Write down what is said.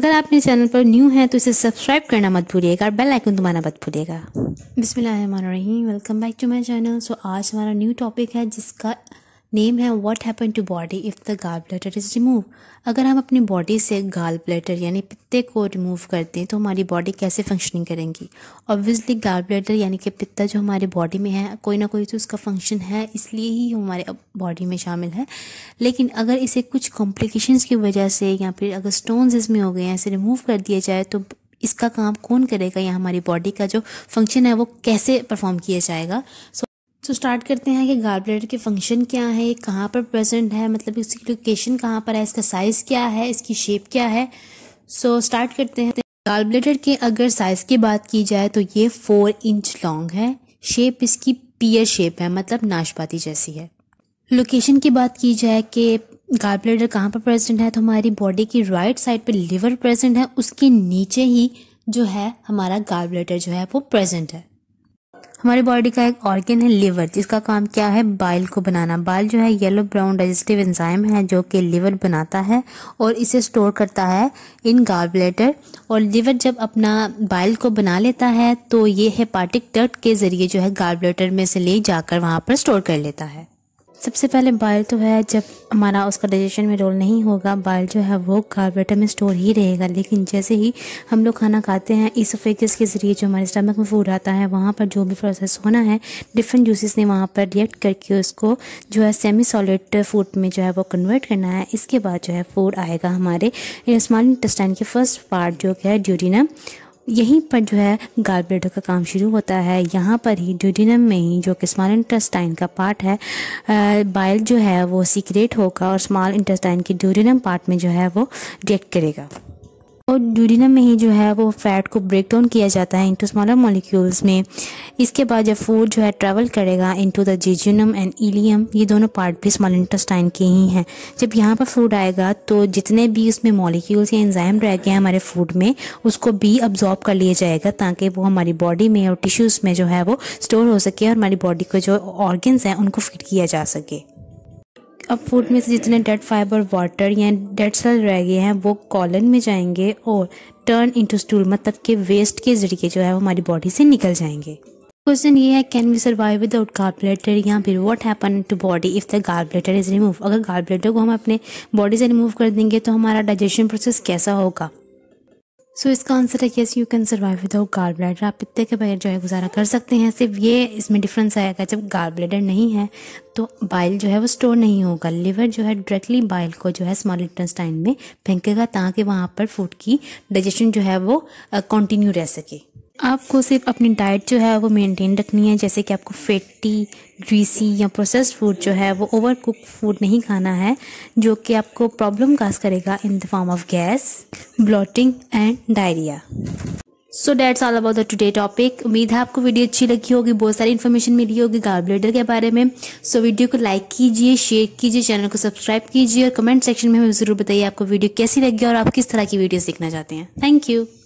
अगर आप मेरे चैनल पर न्यू हैं तो इसे सब्सक्राइब करना मत भूलिएगा और बेल आइकन दबाना मत भूलिएगा बिसमीम welcome back to my channel so आज हमारा न्यू टॉपिक है जिसका नेम है what happen to body if the gall bladder is remove अगर हम अपनी बॉडी से गाल ब्लेटर यानी पित्ते को रिमूव करते हैं तो हमारी बॉडी कैसे फंक्शनिंग करेंगी ऑब्वियसली गाल ब्लेटर यानी कि पित्ता जो हमारे बॉडी में है कोई ना कोई तो उसका फंक्शन है इसलिए ही हमारे बॉडी में शामिल है लेकिन अगर इसे कुछ कॉम्प्लिकेशन की वजह से या फिर अगर स्टोन्स इसमें हो गए हैं इसे रिमूव कर दिया जाए तो इसका काम कौन करेगा या हमारी बॉडी का जो फंक्शन है वो कैसे परफॉर्म किया जाएगा सो तो स्टार्ट करते हैं कि गाल ब्लेडर के फंक्शन क्या है ये कहाँ पर प्रेजेंट है मतलब इसकी लोकेशन कहाँ पर है इसका साइज़ क्या है इसकी शेप क्या है सो so, स्टार्ट करते हैं गाल ब्लेडर के अगर साइज़ की बात की जाए तो ये फोर इंच लॉन्ग है शेप इसकी पियर शेप है मतलब नाशपाती जैसी है लोकेशन की बात की जाए कि गाल ब्लेडर कहाँ पर प्रेजेंट है तो हमारी बॉडी की राइट साइड पर लिवर प्रेजेंट है उसके नीचे ही जो है हमारा गाल ब्लेडर जो है वो प्रेजेंट है हमारी बॉडी का एक ऑर्गेन है लिवर जिसका काम क्या है बाइल को बनाना बाइल जो है येलो ब्राउन डाइजेस्टिव एंजाइम है जो कि लिवर बनाता है और इसे स्टोर करता है इन गार्बलेटर और लिवर जब अपना बाइल को बना लेता है तो ये हेपाटिक डक्ट के ज़रिए जो है गार्बलेटर में से ले जाकर वहाँ पर स्टोर कर लेता है सबसे पहले बाइल तो है जब हमारा उसका डाइजेशन में रोल नहीं होगा बाइल जो है वो कार्बोरेटर में स्टोर ही रहेगा लेकिन जैसे ही हम लोग खाना खाते हैं इसोफेगस के ज़रिए जो हमारे स्टमक में फूड आता है वहाँ पर जो भी प्रोसेस होना है डिफरेंट जूसेस ने वहाँ पर रिएक्ट करके उसको जो है सेमी सॉलिड फूड में जो है वो कन्वर्ट करना है इसके बाद जो है फूड आएगा हमारे स्मॉल इंटेस्टाइन के फर्स्ट पार्ट जो है ड्यूरिनम यहीं पर जो है गालब्रेडो का काम शुरू होता है यहाँ पर ही ड्यूडिनम में ही जो कि स्मॉल इंटेस्टाइन का पार्ट है बाइल जो है वो सीक्रेट होगा और स्मॉल इंटेस्टाइन के ड्यूडिनम पार्ट में जो है वो डिटेक्ट करेगा और ड्यूरिनम में ही जो है वो फैट को ब्रेक डाउन किया जाता है इंटू स्मॉलर मॉलिक्यूल्स में इसके बाद जब फूड जो है ट्रैवल करेगा into the jejunum and ileum ये दोनों पार्ट भी स्मॉल इंटेस्टाइन के ही हैं जब यहाँ पर फूड आएगा तो जितने भी उसमें मॉलिक्यूल्स या एंजाइम रह गए हैं हमारे फूड में उसको भी अब्जॉर्ब कर लिया जाएगा ताकि वो हमारी बॉडी में और टिश्यूज़ में जो है वो स्टोर हो सके और हमारी बॉडी को जो ऑर्गन्स हैं उनको फिट किया जा सके अब फूड में से जितने डेड फाइबर वाटर या डेड सेल रह गए हैं वो कॉलन में जाएंगे और टर्न इनटू स्टूल मतलब कि वेस्ट के जरिए जो है वो हमारी बॉडी से निकल जाएंगे क्वेश्चन ये है can we survive without gall bladder या फिर what happen to body if the gall bladder is remove अगर गाल ब्लेटर को हम अपने बॉडी से रिमूव कर देंगे तो हमारा डाइजेशन प्रोसेस कैसा होगा सो so, इसका आंसर है yes you can survive without gall bladder आप पित्ते के बगैर जो है गुजारा कर सकते हैं सिर्फ ये इसमें डिफरेंस आएगा जब गाल ब्लैडर नहीं है तो बाइल जो है वो स्टोर नहीं होगा लिवर जो है डायरेक्टली बाइल को जो है स्मॉल इंटेस्टाइन में फेंकेगा ताकि वहाँ पर फूड की डाइजेशन जो है वो कंटिन्यू रह सके आपको सिर्फ अपनी डाइट जो है वो मेंटेन रखनी है जैसे कि आपको फैटी ग्रीसी या प्रोसेस्ड फूड जो है वो ओवर कुक फूड नहीं खाना है जो कि आपको प्रॉब्लम काज करेगा in the form of gas bloating and diarrhoea so that's all about the today topic उम्मीद है आपको वीडियो अच्छी लगी होगी बहुत सारी इन्फॉर्मेशन मिली होगी गार्ड ब्लेडर के बारे में सो so, वीडियो को लाइक कीजिए शेयर कीजिए चैनल को सब्सक्राइब कीजिए और कमेंट सेक्शन में हमें ज़रूर बताइए आपको वीडियो कैसी लगी और आप किस तरह की वीडियो सीखना चाहते हैं थैंक यू